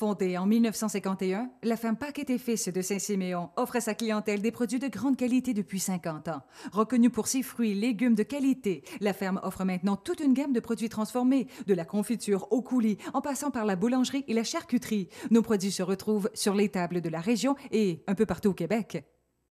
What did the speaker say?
Fondée en 1951, la ferme Paquet et fils de Saint-Siméon offre à sa clientèle des produits de grande qualité depuis 50 ans. Reconnue pour ses fruits, et légumes de qualité, la ferme offre maintenant toute une gamme de produits transformés, de la confiture au coulis, en passant par la boulangerie et la charcuterie. Nos produits se retrouvent sur les tables de la région et un peu partout au Québec.